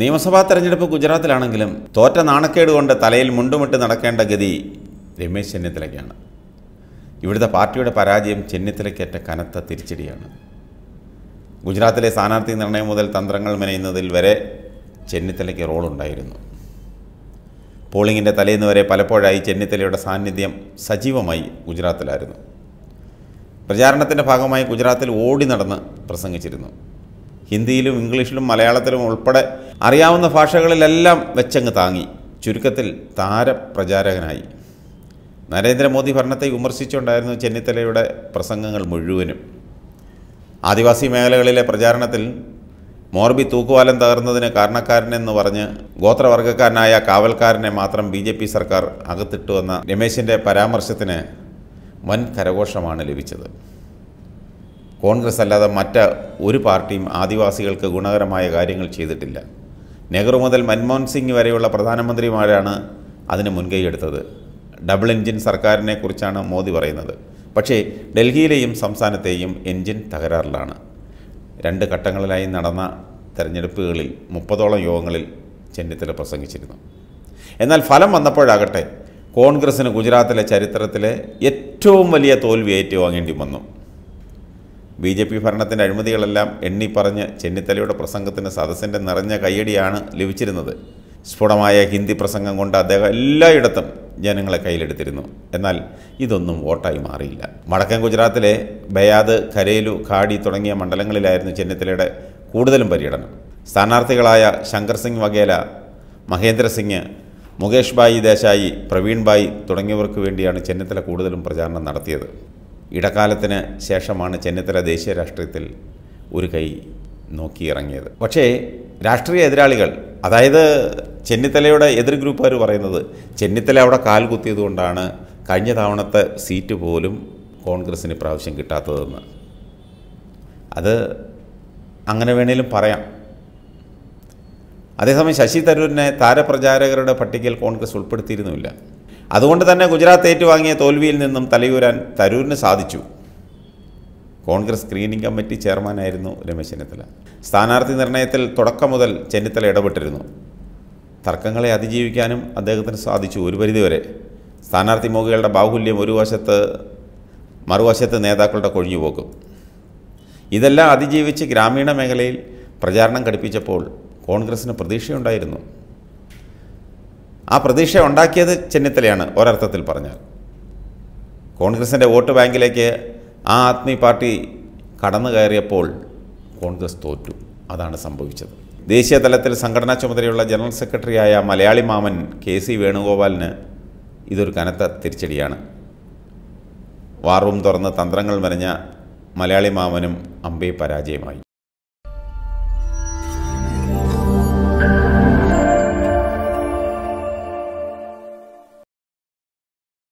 നിയമസഭാ തെരഞ്ഞെടുപ്പ് ഗുജറാത്തിലാണെങ്കിലും തോറ്റ നാണക്കേട് കൊണ്ട് തലയിൽ മുണ്ടുമിട്ട് നടക്കേണ്ട ഗതി രമേശ് ചെന്നിത്തലയ്ക്കാണ് ഇവിടുത്തെ പാർട്ടിയുടെ പരാജയം ചെന്നിത്തലയ്ക്കേറ്റ കനത്ത തിരിച്ചടിയാണ് ഗുജറാത്തിലെ സ്ഥാനാർത്ഥി നിർണയം മുതൽ തന്ത്രങ്ങൾ മെനയുന്നതിൽ വരെ ചെന്നിത്തലയ്ക്ക് റോളുണ്ടായിരുന്നു പോളിംഗിൻ്റെ തലേന്ന് വരെ പലപ്പോഴായി ചെന്നിത്തലയുടെ സാന്നിധ്യം സജീവമായി ഗുജറാത്തിലായിരുന്നു പ്രചാരണത്തിൻ്റെ ഭാഗമായി ഗുജറാത്തിൽ ഓടി നടന്ന് പ്രസംഗിച്ചിരുന്നു ഹിന്ദിയിലും ഇംഗ്ലീഷിലും മലയാളത്തിലും ഉൾപ്പെടെ അറിയാവുന്ന ഭാഷകളിലെല്ലാം വെച്ചങ്ങ് താങ്ങി ചുരുക്കത്തിൽ താരപ്രചാരകനായി നരേന്ദ്രമോദി ഭരണത്തെ വിമർശിച്ചുകൊണ്ടായിരുന്നു ചെന്നിത്തലയുടെ പ്രസംഗങ്ങൾ മുഴുവനും ആദിവാസി മേഖലകളിലെ പ്രചാരണത്തിൽ മോർബി തൂക്കുവാലം തകർന്നതിന് കാരണക്കാരനെന്ന് പറഞ്ഞ് ഗോത്രവർഗ്ഗക്കാരനായ കാവൽക്കാരനെ മാത്രം ബി ജെ പി സർക്കാർ അകത്തിട്ടുവെന്ന രമേശിൻ്റെ പരാമർശത്തിന് വൻ കരഘോഷമാണ് ലഭിച്ചത് കോൺഗ്രസ് അല്ലാതെ മറ്റ് ഒരു പാർട്ടിയും ആദിവാസികൾക്ക് ഗുണകരമായ കാര്യങ്ങൾ ചെയ്തിട്ടില്ല നെഹ്റു മുതൽ മൻമോഹൻ സിംഗ് വരെയുള്ള പ്രധാനമന്ത്രിമാരാണ് അതിന് എടുത്തത് ഡബിൾ എൻജിൻ സർക്കാരിനെക്കുറിച്ചാണ് മോദി പറയുന്നത് പക്ഷേ ഡൽഹിയിലെയും സംസ്ഥാനത്തെയും എൻജിൻ തകരാറിലാണ് രണ്ട് ഘട്ടങ്ങളിലായി നടന്ന തെരഞ്ഞെടുപ്പുകളിൽ മുപ്പതോളം യോഗങ്ങളിൽ ചെന്നിത്തല പ്രസംഗിച്ചിരുന്നു എന്നാൽ ഫലം വന്നപ്പോഴാകട്ടെ കോൺഗ്രസിന് ഗുജറാത്തിലെ ചരിത്രത്തിലെ ഏറ്റവും വലിയ തോൽവി ഏറ്റുവാങ്ങേണ്ടി വന്നു ബി ജെ പി ഭരണത്തിൻ്റെ അഴിമതികളെല്ലാം പറഞ്ഞ് ചെന്നിത്തലയുടെ പ്രസംഗത്തിന് സദസ്സിൻ്റെ നിറഞ്ഞ കയ്യടിയാണ് ലഭിച്ചിരുന്നത് സ്ഫുടമായ ഹിന്ദി പ്രസംഗം കൊണ്ട് അദ്ദേഹം എല്ലായിടത്തും ജനങ്ങളെ കയ്യിലെടുത്തിരുന്നു എന്നാൽ ഇതൊന്നും വോട്ടായി മാറിയില്ല വടക്കൻ ഗുജറാത്തിലെ ബയാദ് കരേലു ഖാഡി തുടങ്ങിയ മണ്ഡലങ്ങളിലായിരുന്നു ചെന്നിത്തലയുടെ കൂടുതലും പര്യടനം സ്ഥാനാർത്ഥികളായ ശങ്കർ സിംഗ് വഗേല മഹേന്ദ്രസിംഗ് മുകേഷ് ഭായി ദേശായി പ്രവീൺ ഭായി തുടങ്ങിയവർക്ക് വേണ്ടിയാണ് ചെന്നിത്തല കൂടുതലും പ്രചാരണം നടത്തിയത് ഇടക്കാലത്തിന് ശേഷമാണ് ചെന്നിത്തല ദേശീയ രാഷ്ട്രീയത്തിൽ ഒരു കൈ നോക്കിയിറങ്ങിയത് പക്ഷേ രാഷ്ട്രീയ എതിരാളികൾ അതായത് ചെന്നിത്തലയുടെ എതിർ ഗ്രൂപ്പുകാർ പറയുന്നത് ചെന്നിത്തല അവിടെ കാൽ കുത്തിയതുകൊണ്ടാണ് കഴിഞ്ഞ തവണത്തെ സീറ്റ് പോലും കോൺഗ്രസ്സിന് പ്രാവശ്യം കിട്ടാത്തതെന്ന് അത് അങ്ങനെ വേണേലും പറയാം അതേസമയം ശശി തരൂരിനെ താരപ്രചാരകരുടെ പട്ടികയിൽ കോൺഗ്രസ് ഉൾപ്പെടുത്തിയിരുന്നുമില്ല അതുകൊണ്ട് തന്നെ ഗുജറാത്ത് ഏറ്റുവാങ്ങിയ തോൽവിയിൽ നിന്നും തലയൂരാൻ തരൂരിന് സാധിച്ചു കോൺഗ്രസ് സ്ക്രീനിംഗ് കമ്മിറ്റി ചെയർമാനായിരുന്നു രമേശ് ചെന്നിത്തല സ്ഥാനാർത്ഥി നിർണയത്തിൽ തുടക്കം മുതൽ ചെന്നിത്തല ഇടപെട്ടിരുന്നു തർക്കങ്ങളെ അതിജീവിക്കാനും അദ്ദേഹത്തിന് സാധിച്ചു ഒരു പരിധിവരെ സ്ഥാനാർത്ഥി മോഹികളുടെ ബാഹുല്യം ഒരു വശത്ത് മറുവശത്ത് നേതാക്കളുടെ കൊഴിഞ്ഞുപോക്കും ഇതെല്ലാം അതിജീവിച്ച് ഗ്രാമീണ മേഖലയിൽ പ്രചാരണം ഘടിപ്പിച്ചപ്പോൾ കോൺഗ്രസിന് പ്രതീക്ഷയുണ്ടായിരുന്നു ആ പ്രതീക്ഷ ഉണ്ടാക്കിയത് ചെന്നിത്തലയാണ് ഒരർത്ഥത്തിൽ പറഞ്ഞാൽ കോൺഗ്രസിൻ്റെ വോട്ട് ബാങ്കിലേക്ക് ആ ആദ്മി പാർട്ടി കടന്നു കയറിയപ്പോൾ കോൺഗ്രസ് തോറ്റു അതാണ് സംഭവിച്ചത് ദേശീയ തലത്തിൽ സംഘടനാ ചുമതലയുള്ള ജനറൽ സെക്രട്ടറിയായ മലയാളി മാമൻ കെ സി വേണുഗോപാലിന് ഇതൊരു കനത്ത തിരിച്ചടിയാണ് വാർ തുറന്ന് തന്ത്രങ്ങൾ മെനഞ്ഞ മലയാളി മാമനും അമ്പേ പരാജയമായി